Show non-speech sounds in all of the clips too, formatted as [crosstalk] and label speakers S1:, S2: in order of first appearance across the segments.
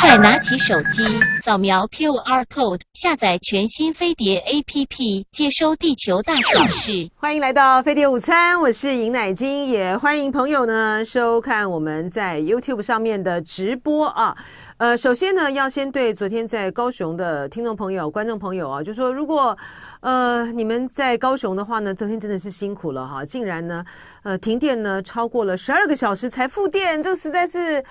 S1: 快拿起手机，扫描 QR code，下载全新飞碟 APP，接收地球大小事。欢迎来到飞碟午餐，我是尹乃金，也欢迎朋友呢收看我们在 YouTube 上面的直播啊。呃，首先呢，要先对昨天在高雄的听众朋友、观众朋友啊，就说如果呃你们在高雄的话呢，昨天真的是辛苦了哈，竟然呢呃停电呢超过了十二个小时才复电，这个实在是。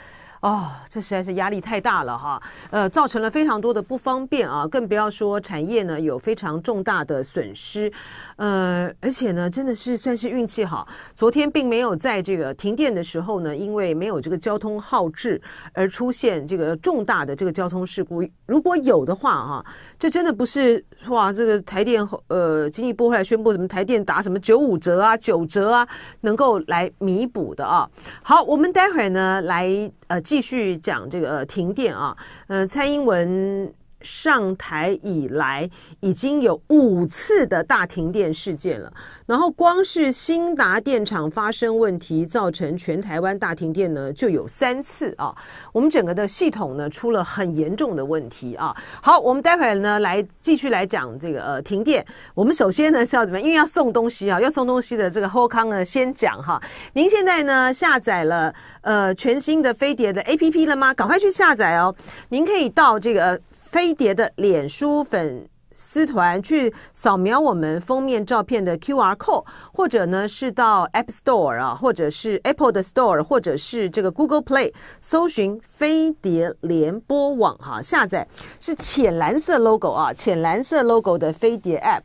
S1: 哦，这实在是压力太大了哈，呃，造成了非常多的不方便啊，更不要说产业呢有非常重大的损失，呃，而且呢，真的是算是运气好，昨天并没有在这个停电的时候呢，因为没有这个交通耗志而出现这个重大的这个交通事故，如果有的话哈，这真的不是哇，这个台电呃，经济部后来宣布什么台电打什么九五折啊、九折啊，能够来弥补的啊。好，我们待会儿呢来。呃，继续讲这个停电啊，呃，蔡英文。上台以来已经有五次的大停电事件了，然后光是新达电厂发生问题造成全台湾大停电呢就有三次啊。我们整个的系统呢出了很严重的问题啊。好，我们待会儿呢来继续来讲这个呃停电。我们首先呢是要怎么？因为要送东西啊，要送东西的这个 Ho 康呢先讲哈。您现在呢下载了呃全新的飞碟的 APP 了吗？赶快去下载哦。您可以到这个。飞碟的脸书粉丝团去扫描我们封面照片的 Q R code，或者呢是到 App Store 啊，或者是 Apple 的 Store，或者是这个 Google Play，搜寻飞碟联播网哈，下载是浅蓝色 logo 啊，浅蓝色 logo 的飞碟 App，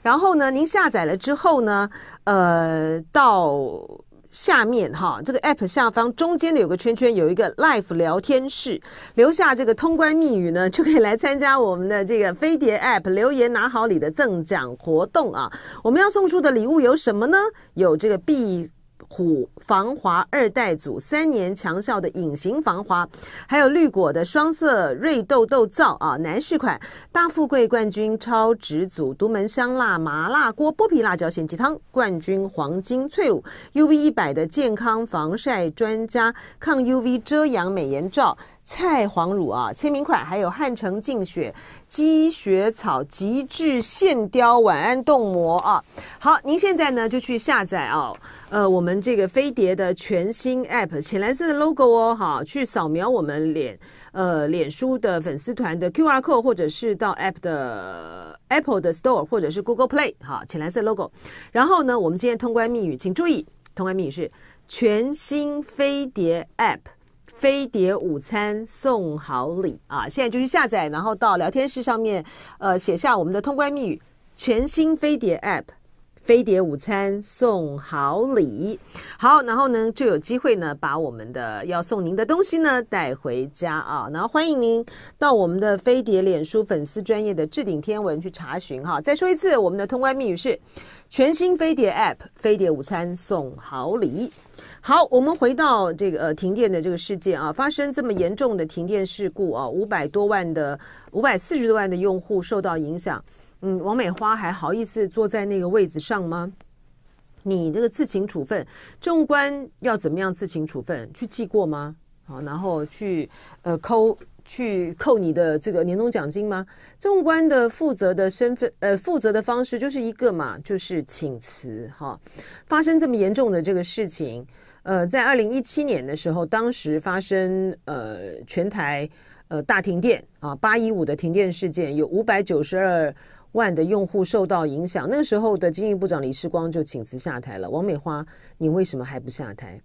S1: 然后呢您下载了之后呢，呃到。下面哈，这个 app 下方中间的有个圈圈，有一个 l i f e 聊天室，留下这个通关密语呢，[laughs] 就可以来参加我们的这个飞碟 app 留言拿好礼的赠奖活动啊！我们要送出的礼物有什么呢？有这个币。虎防滑二代组，三年强效的隐形防滑，还有绿果的双色瑞豆豆皂啊，男士款大富贵冠军超值组，独门香辣麻辣锅剥皮辣椒鲜鸡汤冠军黄金脆乳 UV 一百的健康防晒专家抗 UV 遮阳美颜罩。菜黄乳啊，签名款，还有汉城净雪积雪草极致线雕晚安冻膜啊。好，您现在呢就去下载啊，呃，我们这个飞碟的全新 App，浅蓝色的 logo 哦，好，去扫描我们脸呃脸书的粉丝团的 QR code，或者是到 App 的 Apple 的 Store 或者是 Google Play，哈，浅蓝色 logo。然后呢，我们今天通关密语，请注意，通关密语是全新飞碟 App。飞碟午餐送好礼啊！现在就去下载，然后到聊天室上面，呃，写下我们的通关密语：全新飞碟 App，飞碟午餐送好礼。好，然后呢，就有机会呢，把我们的要送您的东西呢带回家啊。然后欢迎您到我们的飞碟脸书粉丝专业的置顶天文去查询哈。再说一次，我们的通关密语是：全新飞碟 App，飞碟午餐送好礼。好，我们回到这个呃，停电的这个事件啊，发生这么严重的停电事故啊，五百多万的五百四十多万的用户受到影响。嗯，王美花还好意思坐在那个位子上吗？你这个自请处分，政务官要怎么样自请处分？去记过吗？好，然后去呃扣，去扣你的这个年终奖金吗？政务官的负责的身份，呃，负责的方式就是一个嘛，就是请辞哈。发生这么严重的这个事情。呃，在二零一七年的时候，当时发生呃全台呃大停电啊，八一五的停电事件，有五百九十二万的用户受到影响。那时候的经营部长李世光就请辞下台了。王美花，你为什么还不下台？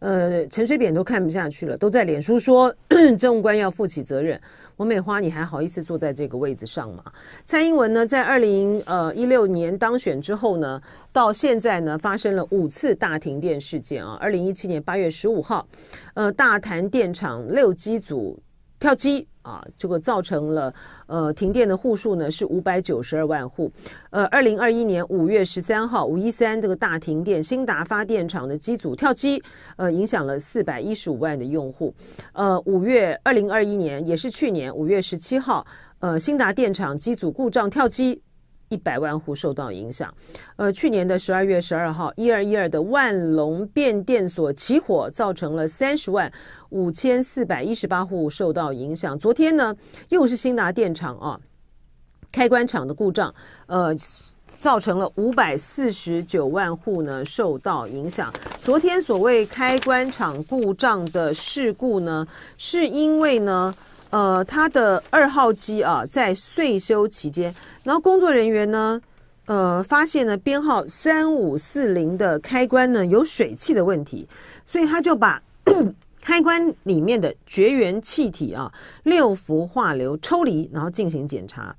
S1: 呃，陈水扁都看不下去了，都在脸书说，[clears throat] 政务官要负起责任。王美花，你还好意思坐在这个位置上吗？蔡英文呢，在二零呃一六年当选之后呢，到现在呢，发生了五次大停电事件啊。二零一七年八月十五号，呃，大潭电厂六机组跳机。啊，这个造成了呃停电的户数呢是五百九十二万户。呃，二零二一年五月十三号五一三这个大停电，新达发电厂的机组跳机，呃，影响了四百一十五万的用户。呃，五月二零二一年也是去年五月十七号，呃，新达电厂机组故障跳机，一百万户受到影响。呃，去年的十二月十二号一二一二的万隆变电所起火，造成了三十万。五千四百一十八户受到影响。昨天呢，又是新达电厂啊，开关厂的故障，呃，造成了五百四十九万户呢受到影响。昨天所谓开关厂故障的事故呢，是因为呢，呃，他的二号机啊在岁修期间，然后工作人员呢，呃，发现呢编号三五四零的开关呢有水汽的问题，所以他就把。开关里面的绝缘气体啊，六氟化硫抽离，然后进行检查。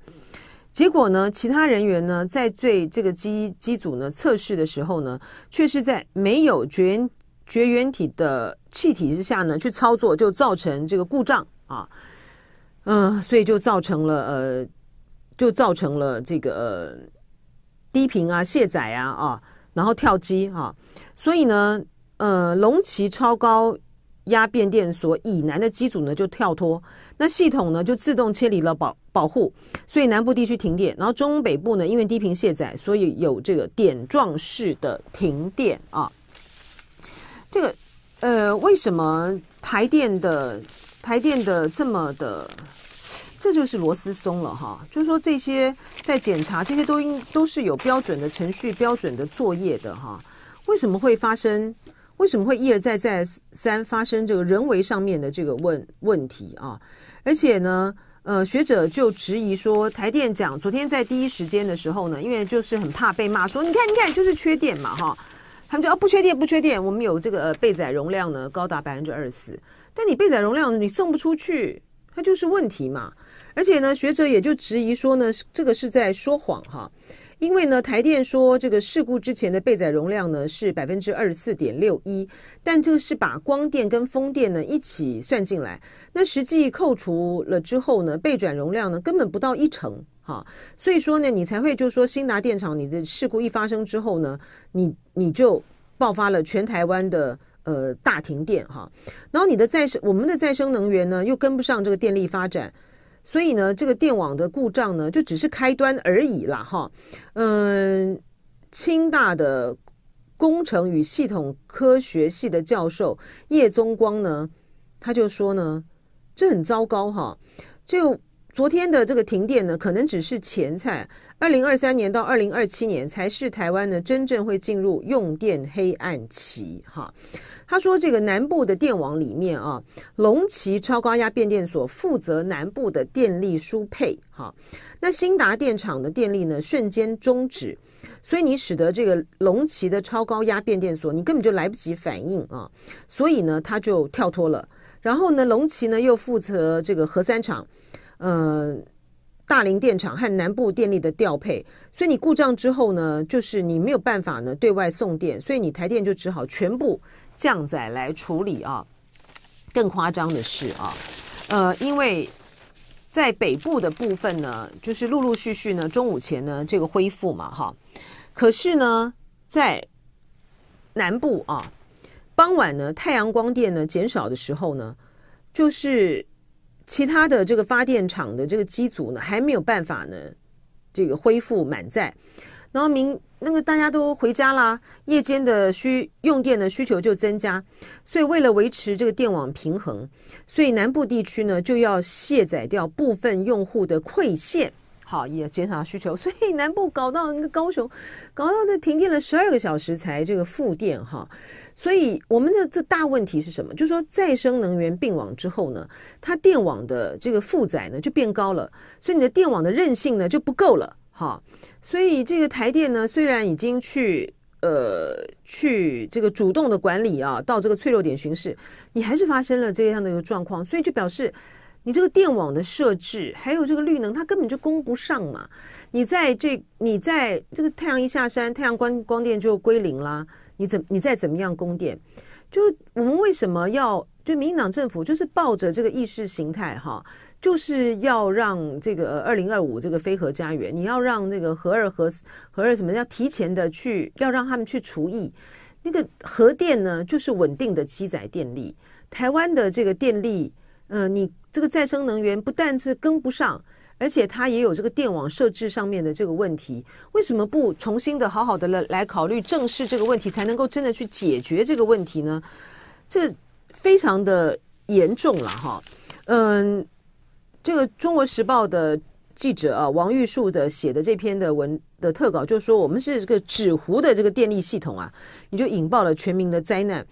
S1: 结果呢，其他人员呢，在最这个机机组呢测试的时候呢，却是在没有绝缘绝缘体的气体之下呢去操作，就造成这个故障啊。嗯，所以就造成了呃，就造成了这个呃、低频啊卸载啊啊，然后跳机啊，所以呢，呃，龙旗超高。压变电所以南的机组呢就跳脱，那系统呢就自动切离了保保护，所以南部地区停电。然后中北部呢，因为低频卸载，所以有这个点状式的停电啊。这个呃，为什么台电的台电的这么的，这就是螺丝松了哈。就是说这些在检查，这些都应都是有标准的程序、标准的作业的哈，为什么会发生？为什么会一而再再三发生这个人为上面的这个问问题啊？而且呢，呃，学者就质疑说，台电讲昨天在第一时间的时候呢，因为就是很怕被骂，说你看你看就是缺电嘛哈，他们就哦不缺电不缺电，我们有这个呃、备载容量呢高达百分之二十四，但你备载容量你送不出去，它就是问题嘛。而且呢，学者也就质疑说呢，这个是在说谎哈。因为呢，台电说这个事故之前的备载容量呢是百分之二十四点六一，但这个是把光电跟风电呢一起算进来。那实际扣除了之后呢，备转容量呢根本不到一成哈。所以说呢，你才会就说新达电厂你的事故一发生之后呢，你你就爆发了全台湾的呃大停电哈。然后你的再生我们的再生能源呢又跟不上这个电力发展。所以呢，这个电网的故障呢，就只是开端而已啦，哈，嗯，清大的工程与系统科学系的教授叶宗光呢，他就说呢，这很糟糕哈，就。昨天的这个停电呢，可能只是前菜。二零二三年到二零二七年才是台湾呢真正会进入用电黑暗期。哈，他说这个南部的电网里面啊，龙旗超高压变电所负责南部的电力输配。哈，那新达电厂的电力呢瞬间终止，所以你使得这个龙旗的超高压变电所你根本就来不及反应啊，所以呢他就跳脱了。然后呢，龙旗呢又负责这个核三厂。呃，大林电厂和南部电力的调配，所以你故障之后呢，就是你没有办法呢对外送电，所以你台电就只好全部降载来处理啊。更夸张的是啊，呃，因为在北部的部分呢，就是陆陆续续呢，中午前呢这个恢复嘛哈，可是呢在南部啊，傍晚呢太阳光电呢减少的时候呢，就是。其他的这个发电厂的这个机组呢，还没有办法呢，这个恢复满载。然后明那个大家都回家啦，夜间的需用电的需求就增加，所以为了维持这个电网平衡，所以南部地区呢就要卸载掉部分用户的馈线。好，也减少需求，[laughs] 所以南部搞到那个高雄，搞到那停电了十二个小时才这个复电哈。所以我们的这大问题是什么？就是说再生能源并网之后呢，它电网的这个负载呢就变高了，所以你的电网的韧性呢就不够了哈。所以这个台电呢，虽然已经去呃去这个主动的管理啊，到这个脆弱点巡视，你还是发生了这样的一个状况，所以就表示。你这个电网的设置，还有这个绿能，它根本就供不上嘛。你在这，你在这个太阳一下山，太阳光光电就归零啦。你怎你再怎么样供电？就我们为什么要？就民进党政府就是抱着这个意识形态哈，就是要让这个二零二五这个非核家园，你要让那个核二核核二什么要提前的去要让他们去除役。那个核电呢，就是稳定的积载电力。台湾的这个电力。嗯，你这个再生能源不但是跟不上，而且它也有这个电网设置上面的这个问题。为什么不重新的好好的来来考虑正视这个问题，才能够真的去解决这个问题呢？这非常的严重了哈。嗯，这个《中国时报》的记者啊，王玉树的写的这篇的文。的特稿就是说，我们是这个纸糊的这个电力系统啊，你就引爆了全民的灾难。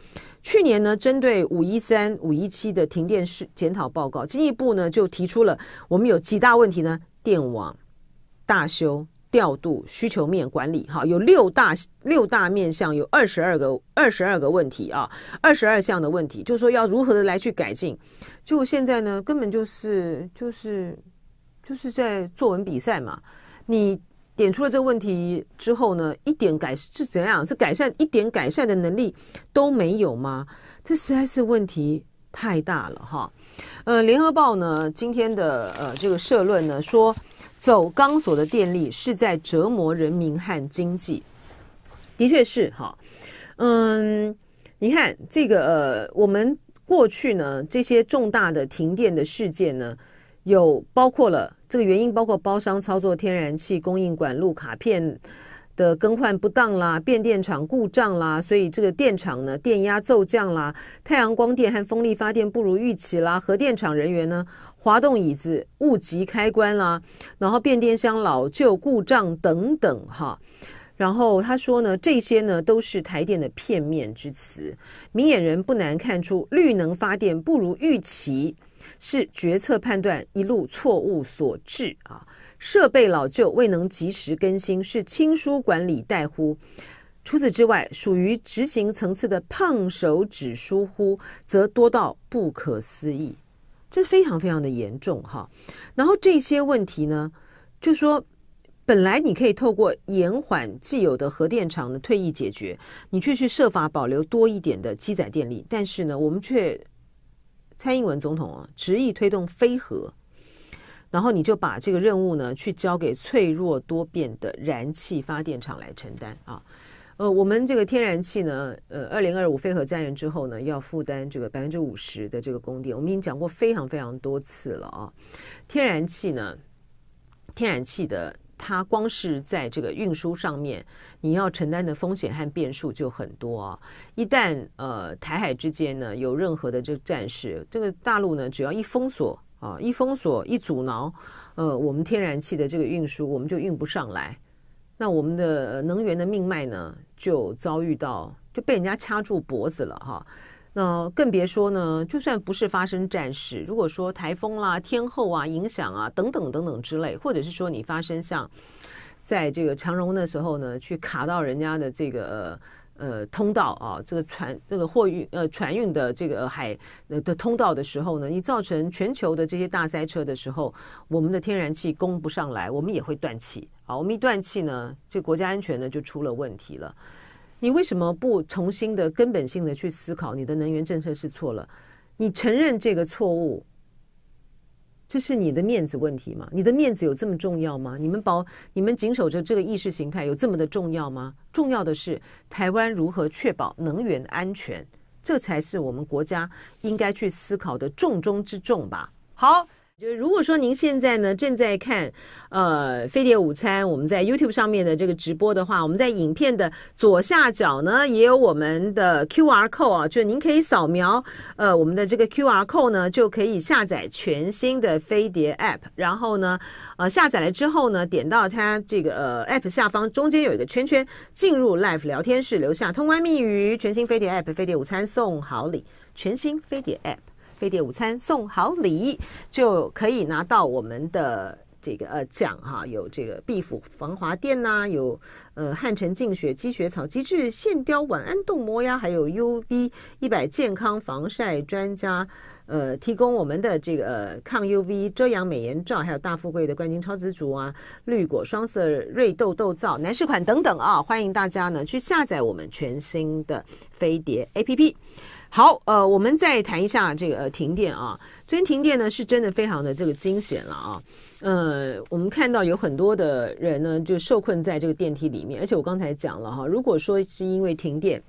S1: 去年呢，针对五一三、五一七的停电是检讨报告，进一步呢就提出了我们有几大问题呢？电网大修、调度、需求面管理，哈，有六大六大面向，有二十二个二十二个问题啊，二十二项的问题，就是说要如何的来去改进？就现在呢，根本就是就是就是在作文比赛嘛，你。点出了这个问题之后呢，一点改是怎样？是改善一点改善的能力都没有吗？这实在是问题太大了哈。呃，联合报呢今天的呃这个社论呢说，走钢索的电力是在折磨人民和经济。的确是哈，嗯，你看这个呃，我们过去呢这些重大的停电的事件呢。有包括了这个原因，包括包商操作天然气供应管路卡片的更换不当啦，变电厂故障啦，所以这个电厂呢电压骤降啦，太阳光电和风力发电不如预期啦，核电厂人员呢滑动椅子误及开关啦，然后变电箱老旧故障等等哈，然后他说呢这些呢都是台电的片面之词，明眼人不难看出绿能发电不如预期。是决策判断一路错误所致啊！设备老旧未能及时更新，是亲疏管理带忽。除此之外，属于执行层次的胖手指疏忽，则多到不可思议，这非常非常的严重哈。然后这些问题呢，就说本来你可以透过延缓既有的核电厂的退役解决，你却去设法保留多一点的积载电力，但是呢，我们却。蔡英文总统啊，执意推动非核，然后你就把这个任务呢，去交给脆弱多变的燃气发电厂来承担啊。呃，我们这个天然气呢，呃，二零二五非核战严之后呢，要负担这个百分之五十的这个供电。我们已经讲过非常非常多次了啊，天然气呢，天然气的。它光是在这个运输上面，你要承担的风险和变数就很多啊！一旦呃台海之间呢有任何的这战事，这个大陆呢只要一封锁啊，一封锁一阻挠，呃我们天然气的这个运输我们就运不上来，那我们的能源的命脉呢就遭遇到就被人家掐住脖子了哈。那更别说呢，就算不是发生战事，如果说台风啦、天后啊、影响啊等等等等之类，或者是说你发生像，在这个长荣的时候呢，去卡到人家的这个呃通道啊，这个船、这个货运呃船运的这个海的通道的时候呢，你造成全球的这些大塞车的时候，我们的天然气供不上来，我们也会断气啊。我们一断气呢，这国家安全呢就出了问题了。你为什么不重新的根本性的去思考你的能源政策是错了？你承认这个错误，这是你的面子问题吗？你的面子有这么重要吗？你们保你们紧守着这个意识形态有这么的重要吗？重要的是台湾如何确保能源安全，这才是我们国家应该去思考的重中之重吧。好。就是如果说您现在呢正在看，呃，飞碟午餐，我们在 YouTube 上面的这个直播的话，我们在影片的左下角呢也有我们的 QR 扣啊，就您可以扫描，呃，我们的这个 QR 扣呢，就可以下载全新的飞碟 App，然后呢，呃，下载了之后呢，点到它这个呃 App 下方中间有一个圈圈，进入 Live 聊天室，留下通关密语，全新飞碟 App，飞碟午餐送好礼，全新飞碟 App。飞碟午餐送好礼，就可以拿到我们的这个呃奖哈，有这个壁虎防滑垫呐，有呃汉城净雪积雪草机制线雕晚安冻膜呀，还有 UV 一百健康防晒专家。呃，提供我们的这个抗 UV 遮阳美颜罩，还有大富贵的冠军超值竹啊，绿果双色瑞豆豆皂男士款等等啊，欢迎大家呢去下载我们全新的飞碟 APP。好，呃，我们再谈一下这个停电啊。昨天停电呢是真的非常的这个惊险了啊。呃，我们看到有很多的人呢就受困在这个电梯里面，而且我刚才讲了哈，如果说是因为停电、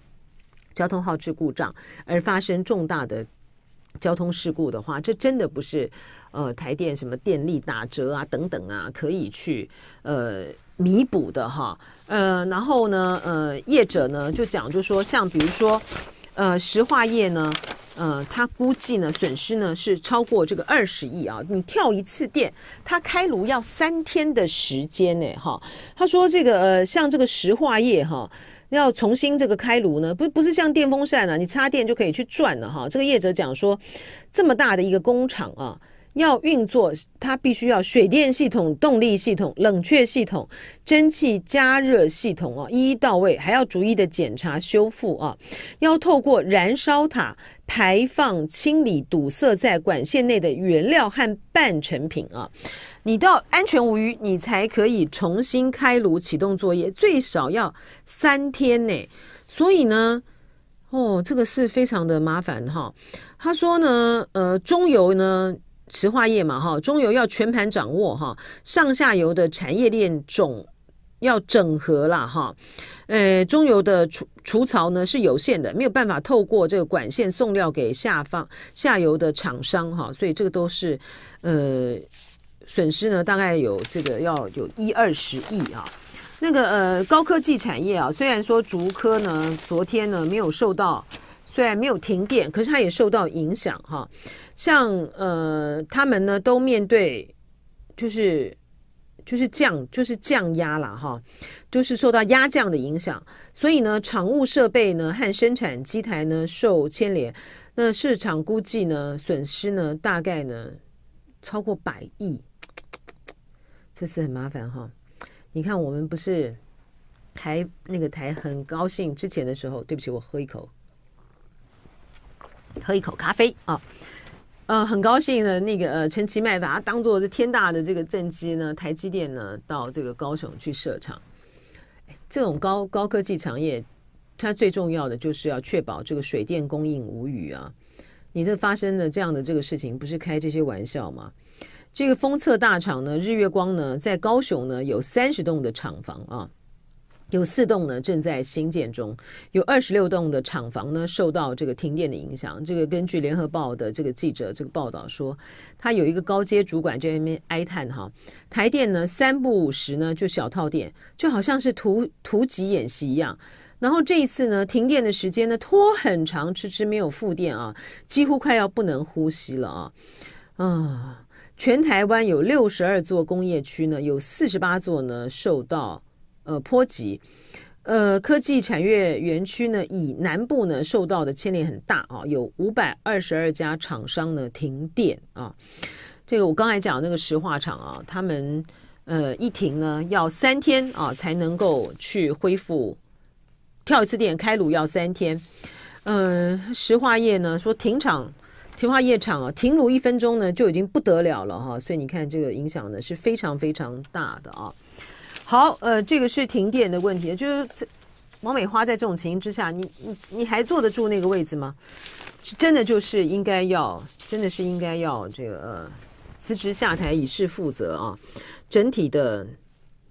S1: 交通号志故障而发生重大的。交通事故的话，这真的不是呃台电什么电力打折啊等等啊可以去呃弥补的哈呃然后呢呃业者呢就讲就说像比如说呃石化业呢呃他估计呢损失呢是超过这个二十亿啊你跳一次电他开炉要三天的时间呢哈他说这个呃像这个石化业哈。要重新这个开炉呢？不，不是像电风扇啊，你插电就可以去转了哈。这个业者讲说，这么大的一个工厂啊。要运作，它必须要水电系统、动力系统、冷却系统、蒸汽加热系统啊，一一到位，还要逐一的检查修复啊。要透过燃烧塔排放清理堵塞在管线内的原料和半成品啊，你到安全无虞，你才可以重新开炉启动作业，最少要三天呢。所以呢，哦，这个是非常的麻烦哈。他说呢，呃，中油呢。石化业嘛，哈，中油要全盘掌握哈，上下游的产业链总要整合了哈。呃，中油的除除槽呢是有限的，没有办法透过这个管线送料给下方下游的厂商哈，所以这个都是呃损失呢，大概有这个要有一二十亿啊。那个呃高科技产业啊，虽然说竹科呢昨天呢没有受到，虽然没有停电，可是它也受到影响哈。像呃，他们呢都面对，就是，就是降就是降压了哈，就是受到压降的影响，所以呢，厂务设备呢和生产机台呢受牵连，那市场估计呢损失呢大概呢超过百亿，这次很麻烦哈。你看我们不是，台那个台很高兴之前的时候，对不起，我喝一口，喝一口咖啡啊。呃，很高兴呢，那个呃，陈其迈把它当做是天大的这个政绩呢，台积电呢到这个高雄去设厂，这种高高科技产业，它最重要的就是要确保这个水电供应无虞啊。你这发生的这样的这个事情，不是开这些玩笑吗？这个封测大厂呢，日月光呢，在高雄呢有三十栋的厂房啊。有四栋呢正在新建中，有二十六栋的厂房呢受到这个停电的影响。这个根据联合报的这个记者这个报道说，他有一个高阶主管就在那边哀叹哈，台电呢三不五十呢就小套电，就好像是图图集演习一样。然后这一次呢，停电的时间呢拖很长，迟迟没有复电啊，几乎快要不能呼吸了啊啊！全台湾有六十二座工业区呢，有四十八座呢受到。呃，坡级，呃，科技产业园区呢，以南部呢受到的牵连很大啊，有五百二十二家厂商呢停电啊。这个我刚才讲那个石化厂啊，他们呃一停呢要三天啊才能够去恢复，跳一次电开炉要三天。嗯，石化业呢说停厂，停化业厂啊停炉一分钟呢就已经不得了了哈，所以你看这个影响呢是非常非常大的啊。好，呃，这个是停电的问题，就是王美花在这种情形之下，你你你还坐得住那个位置吗？是真的，就是应该要，真的是应该要这个呃、辞职下台以示负责啊！整体的，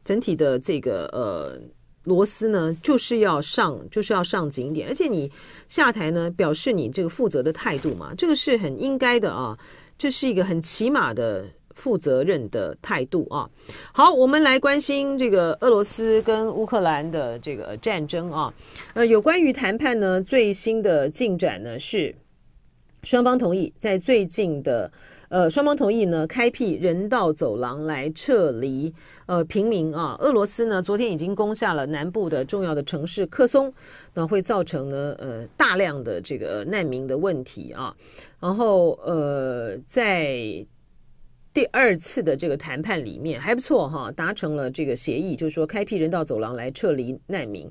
S1: 整体的这个呃螺丝呢，就是要上，就是要上紧点，而且你下台呢，表示你这个负责的态度嘛，这个是很应该的啊，这是一个很起码的。负责任的态度啊！好，我们来关心这个俄罗斯跟乌克兰的这个战争啊。呃，有关于谈判呢，最新的进展呢是双方同意在最近的呃，双方同意呢开辟人道走廊来撤离呃平民啊。俄罗斯呢昨天已经攻下了南部的重要的城市克松，那会造成呢呃大量的这个难民的问题啊。然后呃在第二次的这个谈判里面还不错哈，达成了这个协议，就是说开辟人道走廊来撤离难民，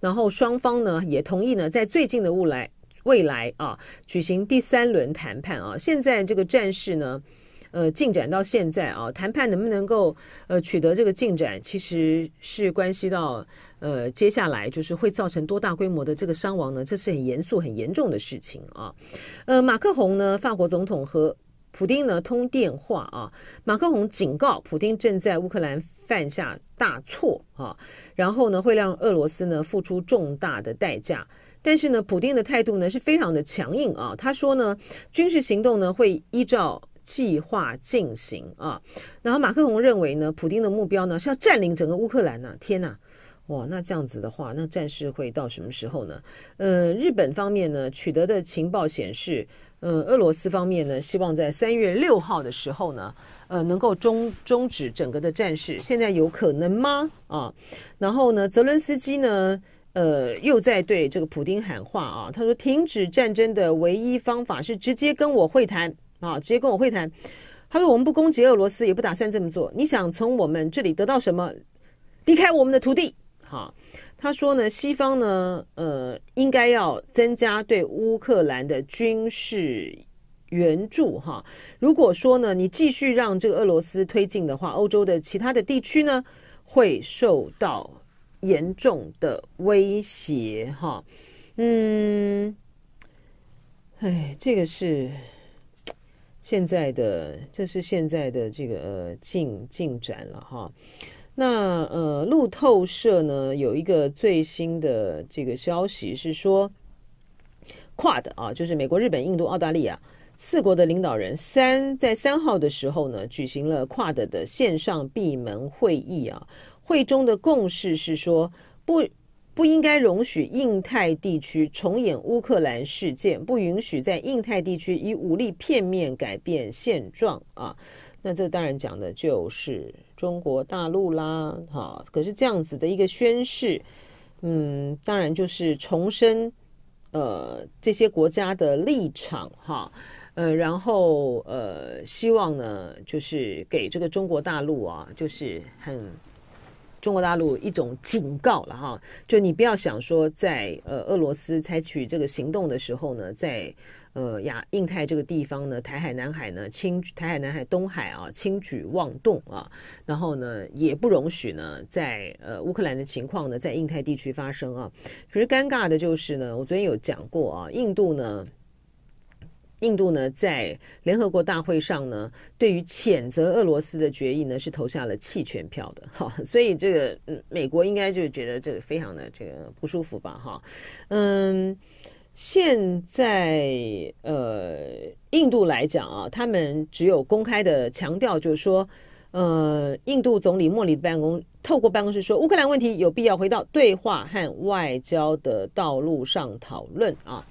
S1: 然后双方呢也同意呢在最近的未来未来啊举行第三轮谈判啊。现在这个战事呢，呃进展到现在啊，谈判能不能够呃取得这个进展，其实是关系到呃接下来就是会造成多大规模的这个伤亡呢？这是很严肃很严重的事情啊。呃，马克宏呢，法国总统和。普丁呢通电话啊，马克洪警告普丁正在乌克兰犯下大错啊，然后呢会让俄罗斯呢付出重大的代价。但是呢，普丁的态度呢是非常的强硬啊，他说呢军事行动呢会依照计划进行啊。然后马克红认为呢，普丁的目标呢是要占领整个乌克兰呢，天哪！哇，那这样子的话，那战事会到什么时候呢？呃，日本方面呢取得的情报显示，呃，俄罗斯方面呢希望在三月六号的时候呢，呃，能够终终止整个的战事。现在有可能吗？啊，然后呢，泽伦斯基呢，呃，又在对这个普丁喊话啊，他说，停止战争的唯一方法是直接跟我会谈啊，直接跟我会谈。他说，我们不攻击俄罗斯，也不打算这么做。你想从我们这里得到什么？离开我们的土地。哈，他说呢，西方呢，呃，应该要增加对乌克兰的军事援助。哈，如果说呢，你继续让这个俄罗斯推进的话，欧洲的其他的地区呢，会受到严重的威胁。哈，嗯，哎，这个是现在的，这是现在的这个呃进进展了。哈。那呃，路透社呢有一个最新的这个消息是说，Quad 啊，就是美国、日本、印度、澳大利亚四国的领导人三在三号的时候呢，举行了 Quad 的线上闭门会议啊。会中的共识是说，不不应该容许印太地区重演乌克兰事件，不允许在印太地区以武力片面改变现状啊。那这当然讲的就是中国大陆啦，哈。可是这样子的一个宣誓，嗯，当然就是重申，呃，这些国家的立场，哈，呃，然后呃，希望呢，就是给这个中国大陆啊，就是很中国大陆一种警告了，哈。就你不要想说在呃俄罗斯采取这个行动的时候呢，在。呃亚印太这个地方呢，台海、南海呢，轻台海、南海、东海啊，轻举妄动啊，然后呢，也不容许呢，在呃乌克兰的情况呢，在印太地区发生啊。可是尴尬的就是呢，我昨天有讲过啊，印度呢，印度呢，在联合国大会上呢，对于谴责俄罗斯的决议呢，是投下了弃权票的。好，所以这个美国应该就觉得这个非常的这个不舒服吧？哈，嗯。现在呃，印度来讲啊，他们只有公开的强调，就是说，呃，印度总理莫里办公透过办公室说，乌克兰问题有必要回到对话和外交的道路上讨论啊。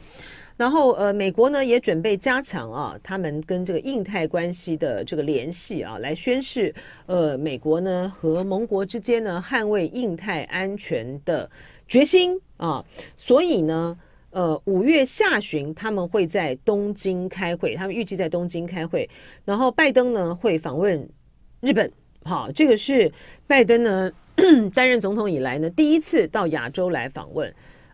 S1: 然后呃，美国呢也准备加强啊，他们跟这个印太关系的这个联系啊，来宣示呃，美国呢和盟国之间呢捍卫印太安全的决心啊。所以呢。呃，五月下旬他们会在东京开会，他们预计在东京开会。然后拜登呢会访问日本，好，这个是拜登呢 [clears throat] 担任总统以来呢第一次到亚洲来访问。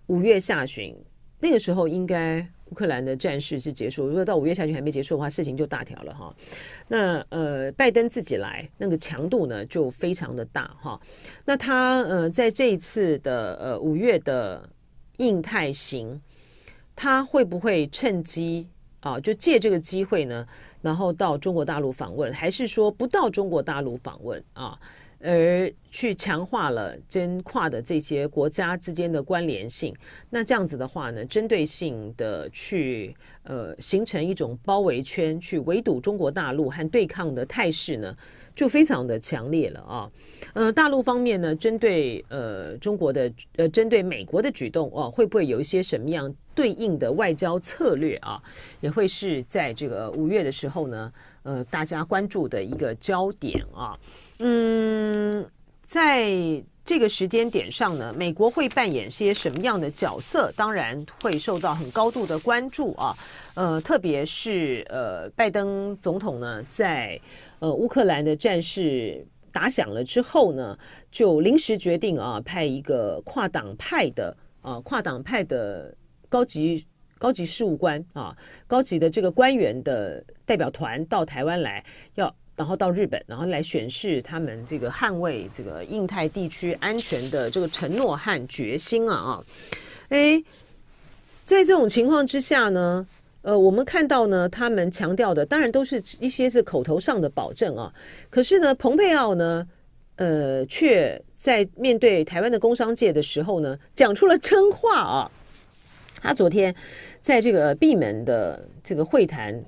S1: 五月下旬那个时候，应该乌克兰的战事是结束。如果到五月下旬还没结束的话，事情就大条了哈。那呃，拜登自己来，那个强度呢就非常的大哈。那他呃在这一次的呃五月的印太行。他会不会趁机啊，就借这个机会呢，然后到中国大陆访问，还是说不到中国大陆访问啊，而去强化了跟跨的这些国家之间的关联性？那这样子的话呢，针对性的去呃形成一种包围圈，去围堵中国大陆和对抗的态势呢？就非常的强烈了啊，呃，大陆方面呢，针对呃中国的呃针对美国的举动哦，会不会有一些什么样对应的外交策略啊，也会是在这个五月的时候呢，呃，大家关注的一个焦点啊，嗯，在这个时间点上呢，美国会扮演些什么样的角色，当然会受到很高度的关注啊，呃，特别是呃拜登总统呢在。呃，乌克兰的战事打响了之后呢，就临时决定啊，派一个跨党派的啊，跨党派的高级高级事务官啊，高级的这个官员的代表团到台湾来，要然后到日本，然后来宣示他们这个捍卫这个印太地区安全的这个承诺和决心啊啊！哎，在这种情况之下呢？呃，我们看到呢，他们强调的当然都是一些是口头上的保证啊。可是呢，蓬佩奥呢，呃，却在面对台湾的工商界的时候呢，讲出了真话啊。他昨天在这个闭门的这个会谈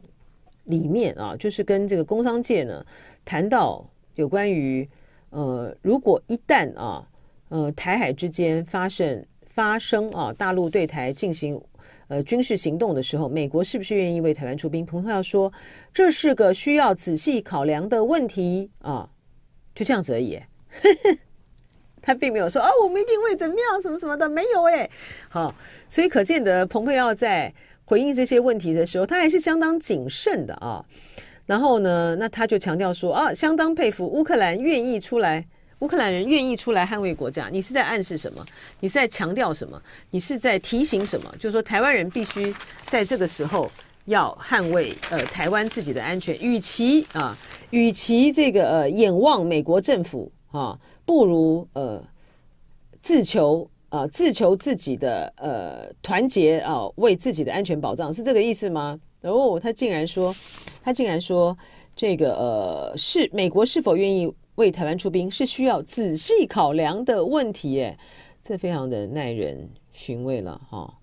S1: 里面啊，就是跟这个工商界呢谈到有关于呃，如果一旦啊，呃，台海之间发生发生啊，大陆对台进行。呃，军事行动的时候，美国是不是愿意为台湾出兵？蓬佩奥说，这是个需要仔细考量的问题啊，就这样子而已。[laughs] 他并没有说啊，我们一定会怎么样什么什么的，没有哎。好，所以可见的，蓬佩奥在回应这些问题的时候，他还是相当谨慎的啊。然后呢，那他就强调说啊，相当佩服乌克兰愿意出来。乌克兰人愿意出来捍卫国家，你是在暗示什么？你是在强调什么？你是在提醒什么？就是说，台湾人必须在这个时候要捍卫呃台湾自己的安全，与其啊，与其这个呃眼望美国政府啊，不如呃自求啊自求自己的呃团结啊，为自己的安全保障，是这个意思吗？哦，他竟然说，他竟然说这个呃是美国是否愿意？为台湾出兵是需要仔细考量的问题耶，这非常的耐人寻味了哈。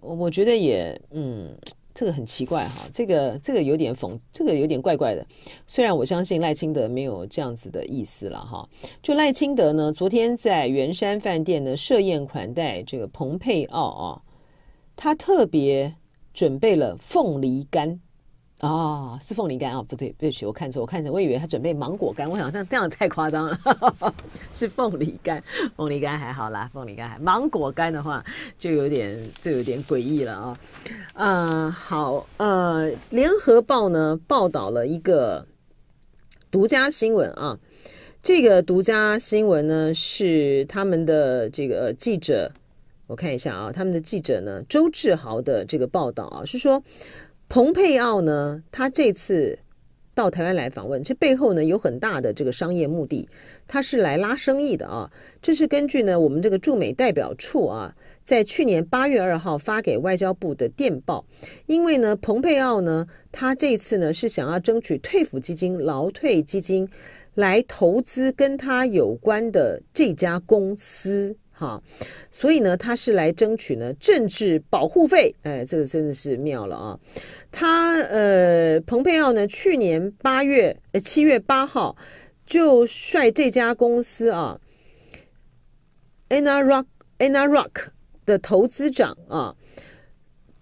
S1: 我我觉得也，嗯，这个很奇怪哈，这个这个有点讽，这个有点怪怪的。虽然我相信赖清德没有这样子的意思了哈。就赖清德呢，昨天在圆山饭店呢设宴款待这个蓬佩奥啊，他特别准备了凤梨干。哦，是凤梨干啊？不对，对不起，我看错，我看错，我以为他准备芒果干，我想像这样太夸张了。是凤梨干，凤梨干还好啦，凤梨干。芒果干的话就有点，就有点诡异了啊。呃，好，呃，联合报呢报道了一个独家新闻啊。这个独家新闻呢是他们的这个记者，我看一下啊，他们的记者呢周志豪的这个报道啊，是说。蓬佩奥呢，他这次到台湾来访问，这背后呢有很大的这个商业目的，他是来拉生意的啊。这是根据呢我们这个驻美代表处啊，在去年八月二号发给外交部的电报，因为呢蓬佩奥呢，他这次呢是想要争取退抚基金、劳退基金来投资跟他有关的这家公司。好，所以呢，他是来争取呢政治保护费，哎，这个真的是妙了啊！他呃，蓬佩奥呢，去年八月呃七月八号就率这家公司啊 a n n r o c k a n n r o c k 的投资长啊，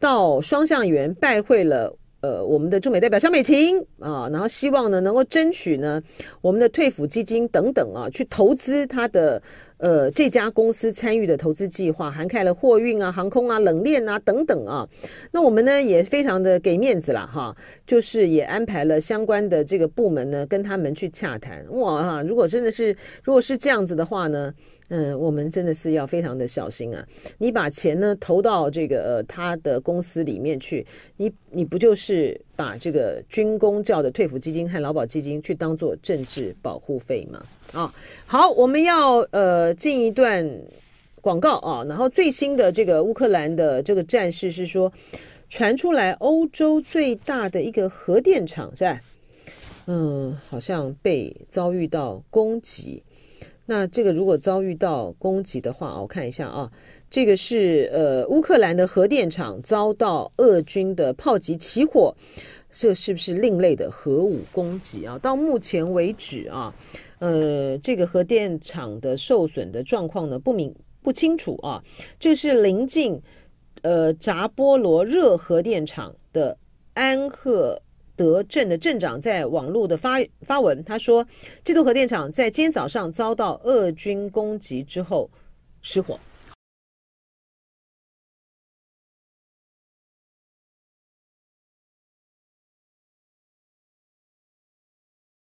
S1: 到双向园拜会了呃我们的驻美代表肖美琴啊，然后希望呢能够争取呢我们的退抚基金等等啊去投资他的。呃，这家公司参与的投资计划涵盖了货运啊、航空啊、冷链啊等等啊。那我们呢也非常的给面子了哈，就是也安排了相关的这个部门呢跟他们去洽谈。哇哈，如果真的是如果是这样子的话呢，嗯，我们真的是要非常的小心啊。你把钱呢投到这个他的公司里面去，你你不就是？把这个军工教的退抚基金和劳保基金去当做政治保护费吗？啊，好，我们要呃进一段广告啊，然后最新的这个乌克兰的这个战事是说，传出来欧洲最大的一个核电厂在，嗯，好像被遭遇到攻击。那这个如果遭遇到攻击的话我看一下啊，这个是呃乌克兰的核电厂遭到俄军的炮击起火，这是不是另类的核武攻击啊？到目前为止啊，呃，这个核电厂的受损的状况呢不明不清楚啊。这是临近呃扎波罗热核电厂的安赫。德镇的镇长在网络的发发文，他说：这座核电厂在今天早上遭到俄军攻击之后失火。